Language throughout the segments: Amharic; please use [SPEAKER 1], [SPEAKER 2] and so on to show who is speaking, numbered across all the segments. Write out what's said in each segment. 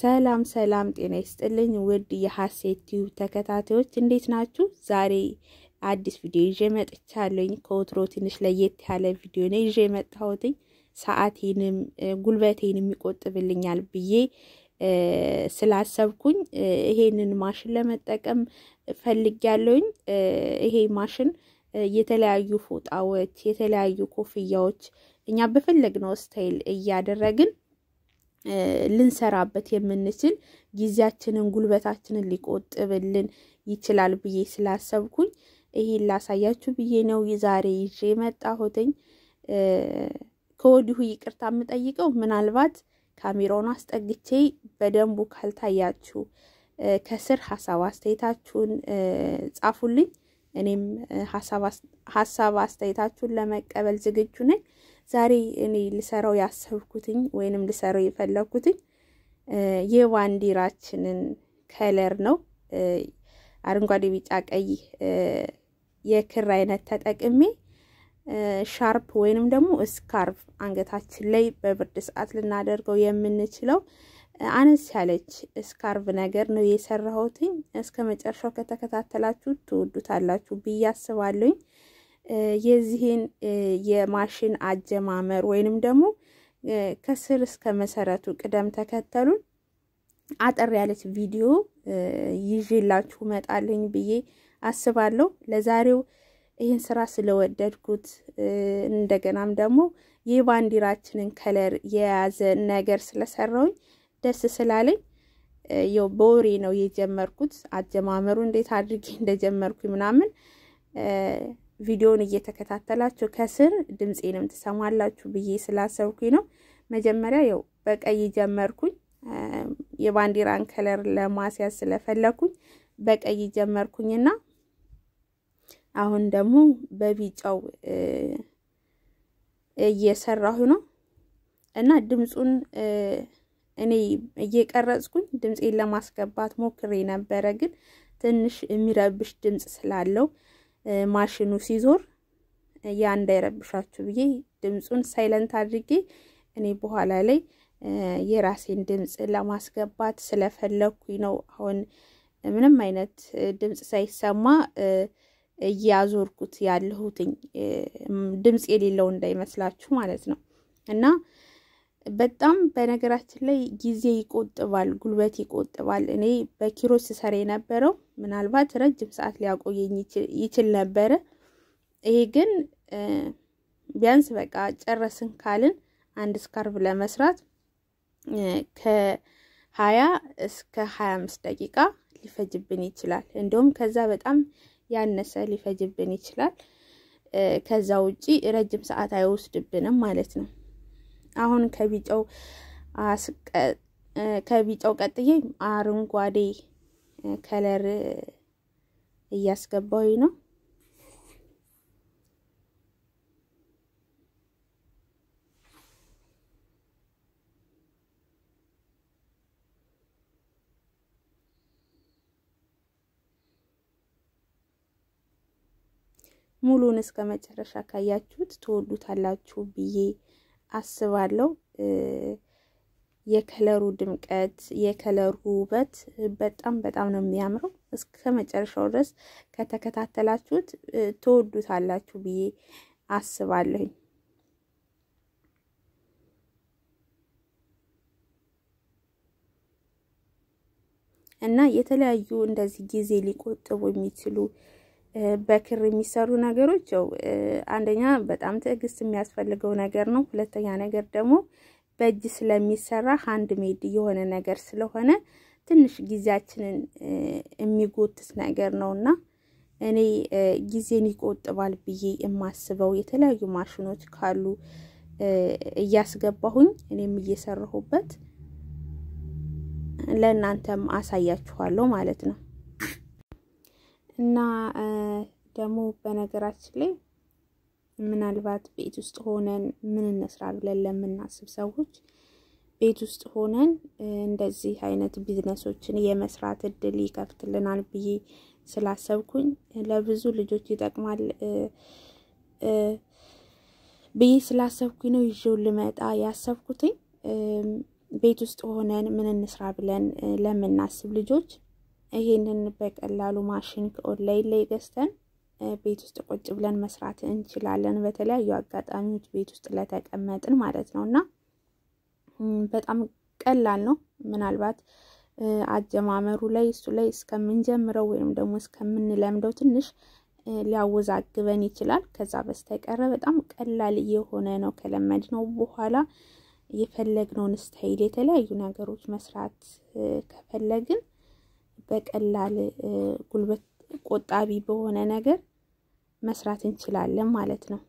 [SPEAKER 1] ሰላም ሰላም፣ ጤና ይስጥልኝ ውድ የሀሴት ቲዩብ ተከታታዮች እንዴት ናችሁ? ዛሬ አዲስ ቪዲዮ ይዤ መጥቻለሁኝ። ከወትሮ ትንሽ ለየት ያለ ቪዲዮ ነው ይዤ መጣሁትኝ። ሰዓቴንም ጉልበቴንም የሚቆጥብልኛል ብዬ ስላሰብኩኝ ይሄንን ማሽን ለመጠቀም ፈልጊያለሁኝ። ይሄ ማሽን የተለያዩ ፎጣዎች፣ የተለያዩ ኮፍያዎች እኛ በፈለግነው ስታይል እያደረግን ልንሰራበት የምንችል ጊዜያችንን፣ ጉልበታችንን ሊቆጥብልን ይችላል ብዬ ስላሰብኩኝ ይሄን ላሳያችሁ ብዬ ነው ዛሬ ይዤ የመጣሁትኝ። ከወዲሁ ይቅርታ የምጠይቀው ምናልባት ካሜራውን አስጠግቼ በደንቡ ካልታያችሁ ከስር ሀሳብ አስተያየታችሁን ጻፉልኝ። እኔም ሀሳብ አስተያየታችሁን ለመቀበል ዝግጁ ነኝ። ዛሬ እኔ ልሰራው ያሰብኩትኝ ወይንም ልሰራው የፈለግኩትኝ የባንዲራችንን ከለር ነው። አረንጓዴ፣ ቢጫ፣ ቀይ የክር አይነት ተጠቅሜ ሻርፕ ወይንም ደግሞ ስካርፍ አንገታችን ላይ በብርድ ሰዓት ልናደርገው የምንችለው አነስ ያለች ስካርፍ ነገር ነው የሰራሁትኝ። እስከ መጨረሻው ከተከታተላችሁ ትወዱታላችሁ ብዬ አስባለሁኝ። የዚህን የማሽን አጀማመር ወይንም ደግሞ ከስር እስከ መሰረቱ ቅደም ተከተሉን አጠር ያለች ቪዲዮ ይዤላችሁ መጣለኝ ብዬ አስባለሁ። ለዛሬው ይህን ስራ ስለወደድኩት እንደገናም ደግሞ የባንዲራችንን ከለር የያዘ ነገር ስለሰራውኝ ደስ ስላለኝ ው በወሬ ነው የጀመርኩት። አጀማመሩ እንዴት አድርጌ እንደጀመርኩ ምናምን ቪዲዮውን እየተከታተላችሁ ከስር ድምፄንም ትሰማላችሁ ብዬ ስላሰብኩኝ ነው። መጀመሪያ ያው በቀይ ጀመርኩኝ። የባንዲራን ከለር ለማስያዝ ስለፈለኩኝ በቀይ ጀመርኩኝና አሁን ደግሞ በቢጫው እየሰራሁ ነው እና ድምፁን እኔ እየቀረጽኩኝ ድምፄን ለማስገባት ሞክሬ ነበረ፣ ግን ትንሽ የሚረብሽ ድምፅ ስላለው ማሽኑ ሲዞር ያ እንዳይረብሻችሁ ብዬ ድምፁን ሳይለንት አድርጌ እኔ በኋላ ላይ የራሴን ድምፅ ለማስገባት ስለፈለኩኝ ነው። አሁን ምንም አይነት ድምፅ ሳይሰማ እያዞርኩት ያለሁትኝ ድምፅ የሌለው እንዳይመስላችሁ ማለት ነው እና በጣም በነገራችን ላይ ጊዜ ይቆጥባል፣ ጉልበት ይቆጥባል። እኔ በኪሮስ ስሰራ የነበረው ምናልባት ረጅም ሰዓት ሊያቆየኝ ይችል ነበረ። ይሄ ግን ቢያንስ በቃ ጨረስን ካልን አንድ ስካርቭ ለመስራት ከሀያ እስከ ሀያ አምስት ደቂቃ ሊፈጅብን ይችላል። እንዲሁም ከዛ በጣም ያነሰ ሊፈጅብን ይችላል። ከዛ ውጪ ረጅም ሰዓት አይወስድብንም ማለት ነው። አሁን ከቢጫው ከቢጫው ቀጥዬ አረንጓዴ ከለር እያስገባሁኝ ነው። ሙሉን እስከ መጨረሻ ካያችሁት ትወዱታላችሁ ብዬ አስባለሁ። የከለሩ ድምቀት የከለሩ ውበት በጣም በጣም ነው የሚያምረው። እስከ መጨረሻው ድረስ ከተከታተላችሁት ትወዱታላችሁ ብዬ አስባለሁኝ። እና የተለያዩ እንደዚህ ጊዜ ሊቆጥቡ የሚችሉ በክር የሚሰሩ ነገሮች ያው አንደኛ በጣም ትዕግስት የሚያስፈልገው ነገር ነው። ሁለተኛ ነገር ደግሞ በእጅ ስለሚሰራ ሀንድ ሜድ የሆነ ነገር ስለሆነ ትንሽ ጊዜያችንን የሚጎትት ነገር እና እኔ ጊዜን ይቆጥባል ብዬ የማስበው የተለያዩ ማሽኖች ካሉ እያስገባሁኝ እኔም እየሰራሁበት ለእናንተም አሳያችኋለሁ ማለት ነው። እና ደግሞ በነገራችን ላይ ምናልባት ቤት ውስጥ ሆነን ምን እንስራ ብለን ለምናስብ ሰዎች ቤት ውስጥ ሆነን እንደዚህ አይነት ቢዝነሶችን የመስራት እድል ይከፍትልናል ብዬ ስላሰብኩኝ ለብዙ ልጆች ይጠቅማል ብዬ ስላሰብኩኝ ነው ይዤው ልመጣ ያሰብኩትኝ። ቤት ውስጥ ሆነን ምን እንስራ ብለን ለምናስብ ልጆች ይሄንን በቀላሉ ማሽን ከኦንላይን ላይ ገዝተን ቤት ውስጥ ቁጭ ብለን መስራት እንችላለን። በተለያዩ አጋጣሚዎች ቤት ውስጥ ለተቀመጥን ማለት ነው እና በጣም ቀላል ነው። ምናልባት አጀማመሩ ላይ እሱ ላይ እስከምንጀምረው ወይም ደግሞ እስከምንለምደው ትንሽ ሊያወዛግበን ይችላል። ከዛ በስተቀረ በጣም ቀላል የሆነ ነው። ከለመድ ነው በኋላ የፈለግነውን ስታይል የተለያዩ ነገሮች መስራት ከፈለግን በቀላል ጉልበት ቆጣቢ በሆነ ነገር መስራት እንችላለን ማለት ነው።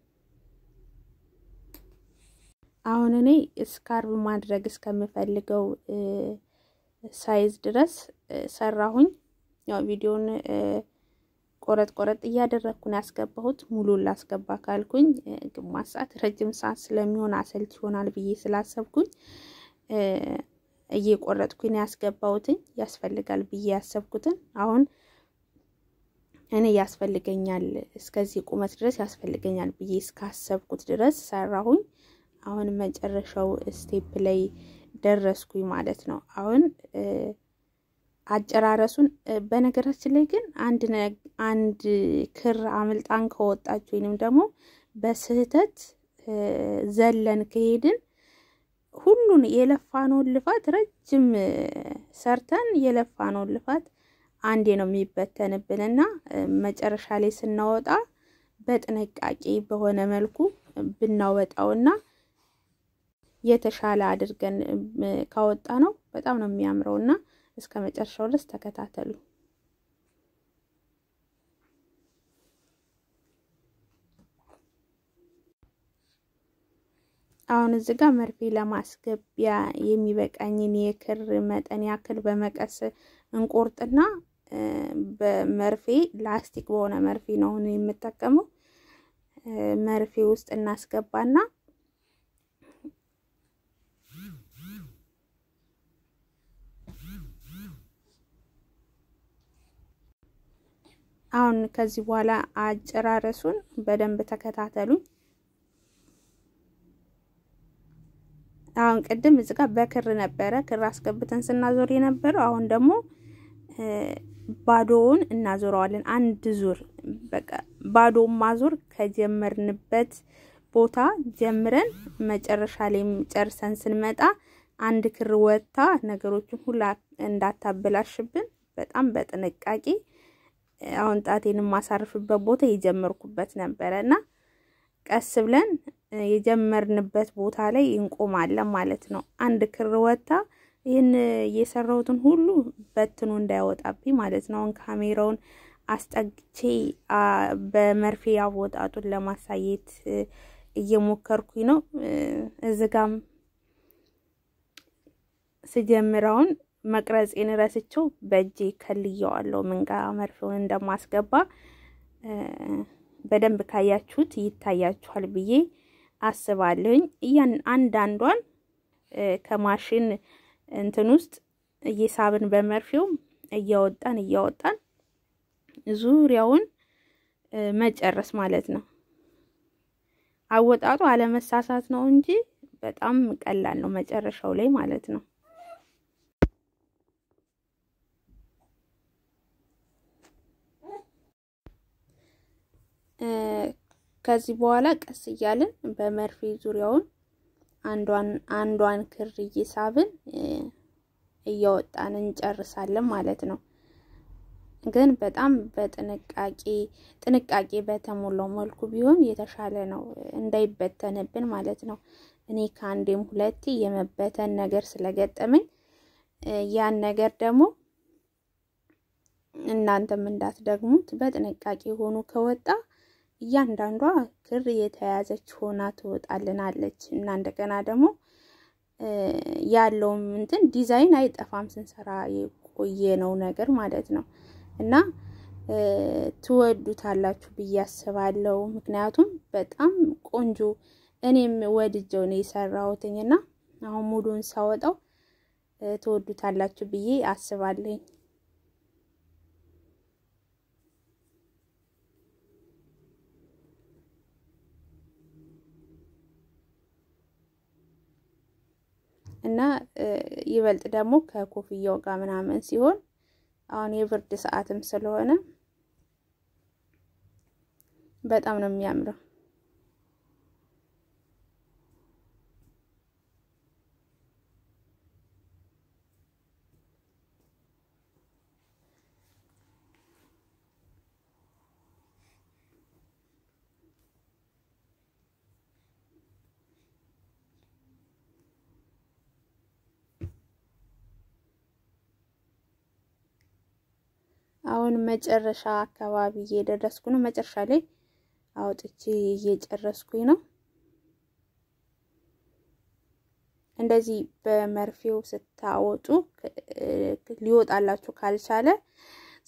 [SPEAKER 1] አሁን እኔ እስካርብ ማድረግ እስከምፈልገው ሳይዝ ድረስ ሰራሁኝ። ያው ቪዲዮን ቆረጥ ቆረጥ እያደረግኩን ያስገባሁት ሙሉን ላስገባ ካልኩኝ ግማሽ ሰዓት ረጅም ሰዓት ስለሚሆን አሰልች ይሆናል ብዬ ስላሰብኩኝ እየቆረጥኩኝ ያስገባሁትኝ ያስፈልጋል ብዬ ያሰብኩትን አሁን እኔ ያስፈልገኛል እስከዚህ ቁመት ድረስ ያስፈልገኛል ብዬ እስካሰብኩት ድረስ ሰራሁኝ። አሁን መጨረሻው ስቴፕ ላይ ደረስኩኝ ማለት ነው። አሁን አጨራረሱን በነገራችን ላይ ግን አንድ አንድ ክር አምልጣን ከወጣች ወይንም ደግሞ በስህተት ዘለን ከሄድን ሁሉን የለፋነውን ልፋት ረጅም ሰርተን የለፋነውን ልፋት አንዴ ነው የሚበተንብንና መጨረሻ ላይ ስናወጣ በጥንቃቄ በሆነ መልኩ ብናወጣውና የተሻለ አድርገን ካወጣ ነው በጣም ነው የሚያምረውና እስከ መጨረሻው ድረስ ተከታተሉ። አሁን እዚህ ጋር መርፌ ለማስገቢያ የሚበቃኝን የክር መጠን ያክል በመቀስ እንቆርጥና በመርፌ ላስቲክ በሆነ መርፌ ነው አሁን የምጠቀመው። መርፌ ውስጥ እናስገባና አሁን ከዚህ በኋላ አጨራረሱን በደንብ ተከታተሉኝ። አሁን ቅድም እዚህ ጋር በክር ነበረ ክር አስገብተን ስናዞር የነበረው አሁን ደግሞ ባዶውን እናዞረዋለን። አንድ ዙር በቃ ባዶውን ማዞር ከጀመርንበት ቦታ ጀምረን መጨረሻ ላይ ጨርሰን ስንመጣ አንድ ክር ወታ ነገሮችን ሁላ እንዳታበላሽብን በጣም በጥንቃቄ አሁን ጣቴን የማሳርፍበት ቦታ የጀመርኩበት ነበረ እና ቀስ ብለን የጀመርንበት ቦታ ላይ እንቆማለን ማለት ነው። አንድ ክር ወታ ይህን የሰራሁትን ሁሉ በትኖ እንዳይወጣብኝ ማለት ነው። ካሜራውን አስጠግቼ በመርፌ አወጣጡን ለማሳየት እየሞከርኩኝ ነው። እዚጋም ስጀምረውን መቅረጼን ረስቸው በእጄ ከልየዋለሁ። ምንጋ መርፌውን እንደማስገባ በደንብ ካያችሁት ይታያችኋል ብዬ አስባለሁኝ። እያን አንዳንዷን ከማሽን እንትን ውስጥ እየሳብን በመርፌውም እያወጣን እያወጣን ዙሪያውን መጨረስ ማለት ነው። አወጣጡ አለመሳሳት ነው እንጂ በጣም ቀላል ነው መጨረሻው ላይ ማለት ነው። ከዚህ በኋላ ቀስ እያልን በመርፌ ዙሪያውን አንዷን አንዷን ክር እየሳብን እያወጣን እንጨርሳለን ማለት ነው። ግን በጣም በጥንቃቄ ጥንቃቄ በተሞላው መልኩ ቢሆን የተሻለ ነው፣ እንዳይበተንብን ማለት ነው። እኔ ከአንዴም ሁለቴ የመበተን ነገር ስለገጠመኝ ያን ነገር ደግሞ እናንተም እንዳትደግሙት በጥንቃቄ ሆኖ ከወጣ እያንዳንዷ ክር የተያዘች ሆና ትወጣልናለች እና እንደገና ደግሞ ያለውም እንትን ዲዛይን አይጠፋም ስንሰራ የቆየ ነው ነገር ማለት ነው እና ትወዱታላችሁ ብዬ አስባለሁ። ምክንያቱም በጣም ቆንጆ እኔም ወድጀው ነው የሰራሁትኝ እና አሁን ሙሉን ሳወጣው ትወዱታላችሁ ብዬ አስባለኝ። እና ይበልጥ ደግሞ ከኮፍያው ጋር ምናምን ሲሆን አሁን የብርድ ሰዓትም ስለሆነ በጣም ነው የሚያምረው። አሁን መጨረሻ አካባቢ እየደረስኩ ነው። መጨረሻ ላይ አውጥቼ እየጨረስኩኝ ነው። እንደዚህ በመርፌው ስታወጡ ሊወጣላችሁ ካልቻለ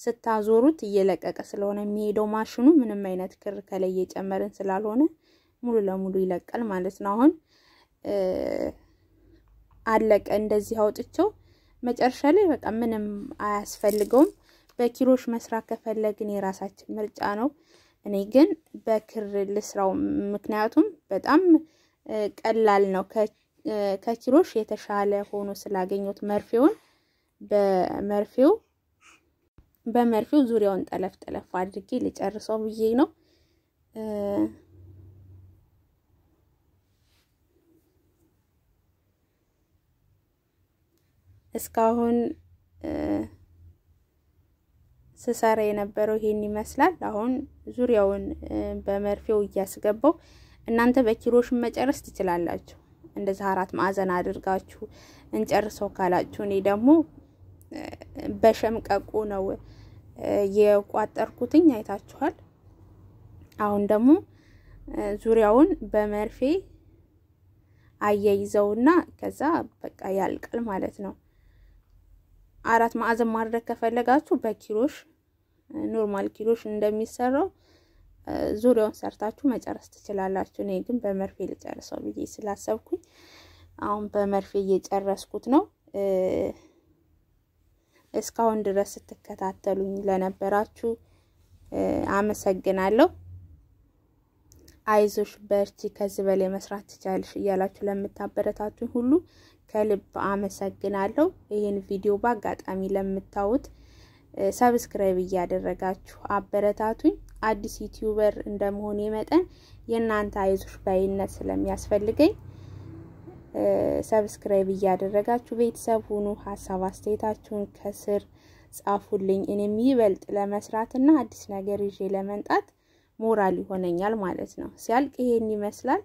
[SPEAKER 1] ስታዞሩት እየለቀቀ ስለሆነ የሚሄደው ማሽኑ ምንም አይነት ክር ከላይ እየጨመርን ስላልሆነ ሙሉ ለሙሉ ይለቃል ማለት ነው። አሁን አለቀ። እንደዚህ አውጥቼው መጨረሻ ላይ በቃ ምንም አያስፈልገውም። በኪሮሽ መስራት ከፈለግን የራሳችን ምርጫ ነው። እኔ ግን በክር ልስራው፣ ምክንያቱም በጣም ቀላል ነው። ከኪሮሽ የተሻለ ሆኖ ስላገኘት መርፌውን በመርፌው በመርፌው ዙሪያውን ጠለፍ ጠለፍ አድርጌ ልጨርሰው ብዬ ነው። እስካሁን ስሰራ የነበረው ይሄን ይመስላል። አሁን ዙሪያውን በመርፌው እያስገባው እናንተ በኪሮሽን መጨረስ ትችላላችሁ። እንደዚህ አራት ማዕዘን አድርጋችሁ እንጨርሰው ካላችሁ፣ እኔ ደግሞ በሸምቀቁ ነው የቋጠርኩትኝ አይታችኋል። አሁን ደግሞ ዙሪያውን በመርፌ አያይዘውና ከዛ በቃ ያልቃል ማለት ነው። አራት ማዕዘን ማድረግ ከፈለጋችሁ በኪሮሽ ኖርማል ኪሎሽ እንደሚሰራው ዙሪያውን ሰርታችሁ መጨረስ ትችላላችሁ። እኔ ግን በመርፌ ልጨርሰው ብዬ ስላሰብኩኝ አሁን በመርፌ እየጨረስኩት ነው። እስካሁን ድረስ ስትከታተሉኝ ለነበራችሁ አመሰግናለሁ። አይዞሽ በርቺ፣ ከዚህ በላይ መስራት ትቻለሽ እያላችሁ ለምታበረታቱኝ ሁሉ ከልብ አመሰግናለሁ። ይህን ቪዲዮ በአጋጣሚ ለምታዩት ሰብስክራይብ እያደረጋችሁ አበረታቱኝ። አዲስ ዩቲዩበር እንደመሆን መጠን የእናንተ አይዞሽ ባይነት ስለሚያስፈልገኝ ሰብስክራይብ እያደረጋችሁ ቤተሰብ ሁኑ። ሀሳብ አስተያየታችሁን ከስር ጻፉልኝ። እኔም ይበልጥ ለመስራትና አዲስ ነገር ይዤ ለመምጣት ሞራል ይሆነኛል ማለት ነው። ሲያልቅ ይሄን ይመስላል።